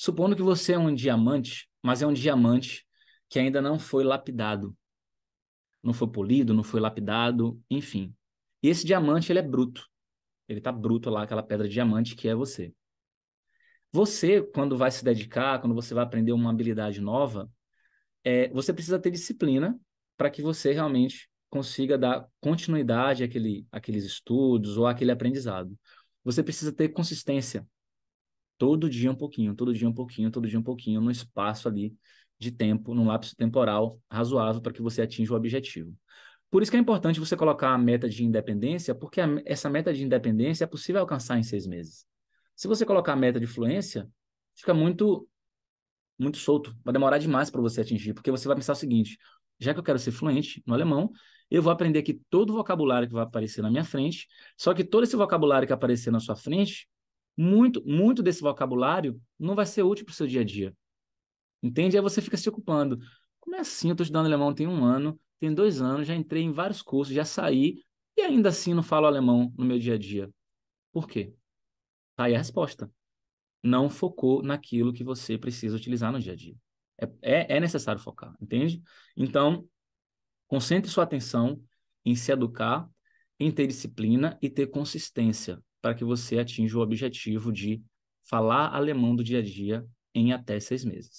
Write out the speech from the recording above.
Supondo que você é um diamante, mas é um diamante que ainda não foi lapidado. Não foi polido, não foi lapidado, enfim. E esse diamante, ele é bruto. Ele está bruto lá, aquela pedra de diamante que é você. Você, quando vai se dedicar, quando você vai aprender uma habilidade nova, é, você precisa ter disciplina para que você realmente consiga dar continuidade àquele, àqueles estudos ou àquele aprendizado. Você precisa ter consistência. Todo dia um pouquinho, todo dia um pouquinho, todo dia um pouquinho, num espaço ali de tempo, num lapso temporal razoável para que você atinja o objetivo. Por isso que é importante você colocar a meta de independência, porque a, essa meta de independência é possível alcançar em seis meses. Se você colocar a meta de fluência, fica muito muito solto, vai demorar demais para você atingir, porque você vai pensar o seguinte: já que eu quero ser fluente no alemão, eu vou aprender aqui todo o vocabulário que vai aparecer na minha frente, só que todo esse vocabulário que aparecer na sua frente muito, muito desse vocabulário não vai ser útil para o seu dia a dia. Entende? Aí você fica se ocupando. Como é assim? Eu estou estudando alemão tem um ano, tem dois anos, já entrei em vários cursos, já saí, e ainda assim não falo alemão no meu dia a dia. Por quê? Tá aí a resposta. Não focou naquilo que você precisa utilizar no dia a dia. É, é, é necessário focar, entende? Então, concentre sua atenção em se educar, em ter disciplina e ter consistência para que você atinja o objetivo de falar alemão do dia a dia em até seis meses.